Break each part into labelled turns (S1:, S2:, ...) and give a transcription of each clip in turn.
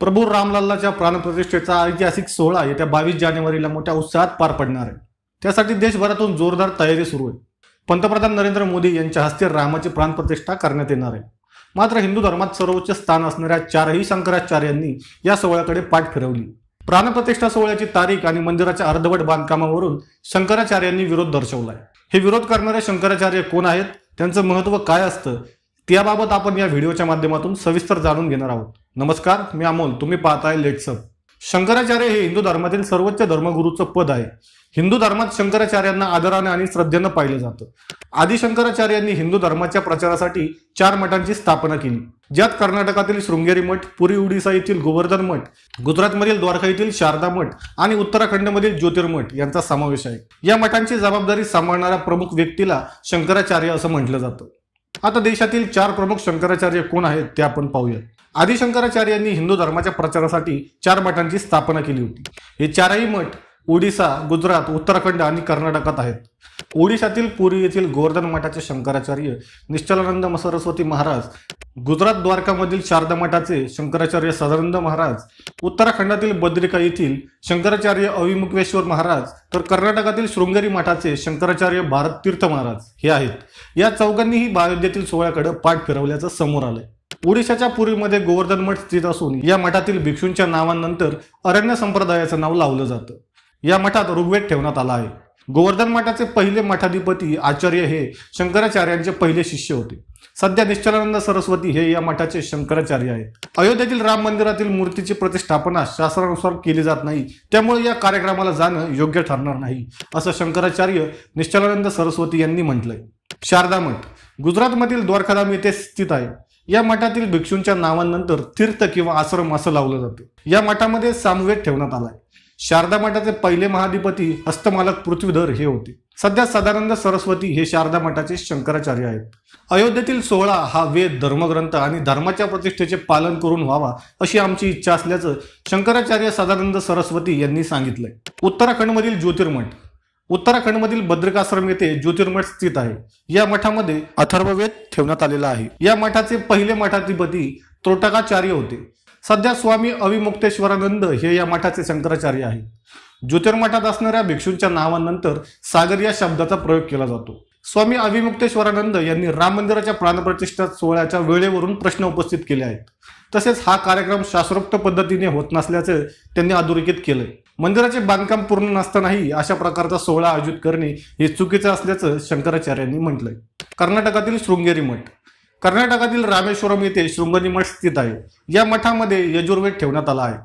S1: प्रभू रामलाल्लाच्या प्राणप्रतिष्ठेचा ऐतिहासिक सोहळा येत्या बावीस जानेवारीला मोठ्या उत्साहात पार पडणार आहे त्यासाठी देशभरातून जोरदार तयारी सुरू आहे पंतप्रधान नरेंद्र मोदी यांच्या हस्ते रामाची प्राणप्रतिष्ठा करण्यात येणार आहे मात्र हिंदू धर्मात सर्वोच्च स्थान असणाऱ्या चारही शंकराचार्यांनी या सोहळ्याकडे पाठ फिरवली प्राणप्रतिष्ठा सोहळ्याची तारीख आणि मंदिराच्या अर्धवट बांधकामावरून शंकराचार्यांनी विरोध दर्शवलाय हे विरोध करणारे शंकराचार्य कोण आहेत त्यांचं महत्व काय असतं त्याबाबत आपण या व्हिडिओच्या माध्यमातून सविस्तर जाणून घेणार आहोत नमस्कार मी अमोल तुम्ही पाहताय लेट्सअप शंकराचार्य हे हिंदू धर्मातील सर्वोच्च धर्मगुरूचं पद आहे हिंदू धर्मात शंकराचार्यांना आदराने आणि श्रद्धेनं पाहिलं जातं आदी शंकराचार्यांनी हिंदू धर्माच्या प्रचारासाठी चार मठांची स्थापना केली ज्यात कर्नाटकातील शृंगेरी मठ पुरी उडिसा येथील गोवर्धन मठ गुजरातमधील द्वारका येथील शारदा मठ आणि उत्तराखंडमधील ज्योतिर्मठ यांचा समावेश आहे या मठांची जबाबदारी सांभाळणाऱ्या प्रमुख व्यक्तीला शंकराचार्य असं म्हटलं जातं आता देशातील चार प्रमुख शंकराचार्य कोण आहेत ते आपण पाहूया आदिशंकराचार्यांनी शंकराचार्यांनी हिंदू धर्माच्या प्रचारासाठी चार मठांची स्थापना केली होती हे चारही मठ ओडिसा गुजरात उत्तराखंड आणि कर्नाटकात आहेत ओडिशातील पुरी येथील गोवर्धन मठाचे शंकराचार्य निश्चलानंद सरस्वती महाराज गुजरात द्वारकामधील शारदा मठाचे शंकराचार्य सदानंद महाराज उत्तराखंडातील बद्रिका येथील शंकराचार्य अविमुखेश्वर महाराज तर कर्नाटकातील शृंगेरी मठाचे शंकराचार्य भारत तीर्थ महाराज हे आहेत या चौघांनीही बायोध्यातील सोहळ्याकडे पाठ फिरवल्याचं समोर आलंय ओडिशाच्या पुरीमध्ये गोवर्धन मठ स्थित असून या मठातील भिक्षूंच्या नावानंतर अरण्य संप्रदायाचं नाव लावलं जातं या मठात ऋग्वेद ठेवण्यात आला आहे गोवर्धन मठाचे पहिले मठाधिपती आचार्य हे शंकराचार्यांचे पहिले शिष्य होते सध्या निश्चलानंद सरस्वती हे या मठाचे शंकराचार्य आहेत अयोध्येतील राम मंदिरातील मूर्तीची प्रतिष्ठापना शास्त्रानुसार केली जात नाही त्यामुळे या कार्यक्रमाला जाणं योग्य ठरणार नाही असं शंकराचार्य निश्चलानंद सरस्वती यांनी म्हटलंय शारदा मठ गुजरातमधील द्वारकाधाम येथे स्थित आहे या मठातील भिक्षूंच्या नावानंतर तीर्थ किंवा आश्रम असं लावलं जातं या मठामध्ये सामवेद ठेवण्यात आलाय शारदा मठाचे पहिले महाधिपती हस्तमालक पृथ्वीधर हे होते सध्या सदानंद सरस्वती हे शारदा मठाचे शंकराचार्य आहेत अयोध्येतील सोहळा हा वेद धर्मग्रंथ आणि धर्माच्या प्रतिष्ठेचे पालन करून व्हावा अशी आमची इच्छा असल्याचं शंकराचार्य सदानंद सरस्वती यांनी सांगितलंय उत्तराखंडमधील ज्योतिर्मठ उत्तराखंडमधील बद्रिकाश्रम येथे ज्योतिर्मठ स्थित आहे या मठामध्ये अथर्ववेद ठेवण्यात आलेला आहे या मठाचे पहिले मठाधिपती त्रोटकाचार्य होते सध्या स्वामी अविमुक्तेश्वरानंद हे या मठाचे शंकराचार्य आहेत ज्योतिर्मठात असणाऱ्या भिक्षूंच्या नावानंतर सागर या शब्दाचा प्रयोग केला जातो स्वामी अविमुक्तेश्वरानंद यांनी राम मंदिराच्या प्राणप्रतिष्ठा सोहळ्याच्या वेळेवरून प्रश्न उपस्थित केले आहेत तसेच हा कार्यक्रम शास्त्रोक्त पद्धतीने होत नसल्याचे त्यांनी अधोरेखित केले मंदिराचे बांधकाम पूर्ण नसतानाही अशा प्रकारचा सोहळा आयोजित करणे हे चुकीचं असल्याचं शंकराचार्यांनी म्हटलंय कर्नाटकातील शृंगेरी मठ कर्नाटकातील रामेश्वरम येथे मठ स्थित आहे या मठामध्ये यजुर्वेद ठेवण्यात आला आहे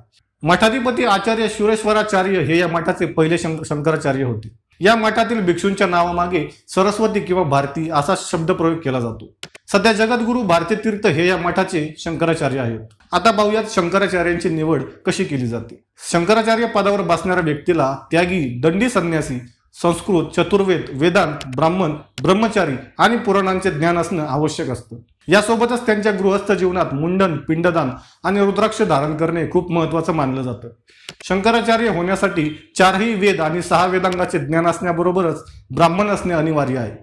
S1: मठाधिपती आचार्य सुरेश्वराचार्य हे या मठाचे पहिले शंकराचार्य होते या मठातील भिक्षूंच्या नावामागे सरस्वती किंवा भारती असा शब्द प्रयोग केला जातो सध्या जगद्गुरु भारती तीर्थ हे या मठाचे शंकराचार्य आहेत आता पाहूयात शंकराचार्यांची निवड कशी केली जाते शंकराचार्य पदावर बसणाऱ्या व्यक्तीला त्यागी दंडी संन्यासी संस्कृत चतुर्वेद वेदांत ब्राह्मण ब्रह्मचारी आणि पुराणांचे ज्ञान असणं आवश्यक असतं यासोबतच त्यांच्या गृहस्थ जीवनात मुंडन पिंडदान आणि रुद्राक्ष धारण करणे खूप महत्वाचं मानलं जातं शंकराचार्य होण्यासाठी चारही वेद आणि सहा वेदांगाचे ज्ञान असण्याबरोबरच ब्राह्मण असणे अनिवार्य आहे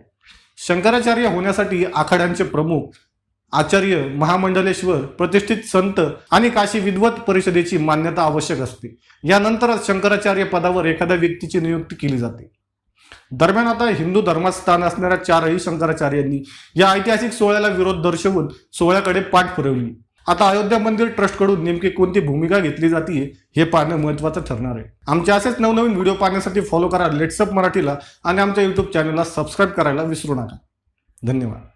S1: शंकराचार्य होण्यासाठी आखाड्यांचे प्रमुख आचार्य महामंडलेश्वर प्रतिष्ठित संत आणि काशी विद्वत परिषदेची मान्यता आवश्यक असते यानंतरच शंकराचार्य पदावर एखाद्या व्यक्तीची नियुक्ती केली जाते दरम्यान आता हिंदू धर्मात स्थान असणाऱ्या चारही शंकराचार्यांनी या ऐतिहासिक सोहळ्याला विरोध दर्शवून सोहळ्याकडे पाठ पुरवली आता अयोध्या मंदिर ट्रस्टकडून नेमकी कोणती भूमिका घेतली जाते हे पाहणं महत्वाचं ठरणार आहे आमचे असेच नवनवीन व्हिडिओ पाहण्यासाठी फॉलो करा लेट्सअप मराठीला आणि आमच्या युट्यूब चॅनलला सबस्क्राईब करायला विसरू नका धन्यवाद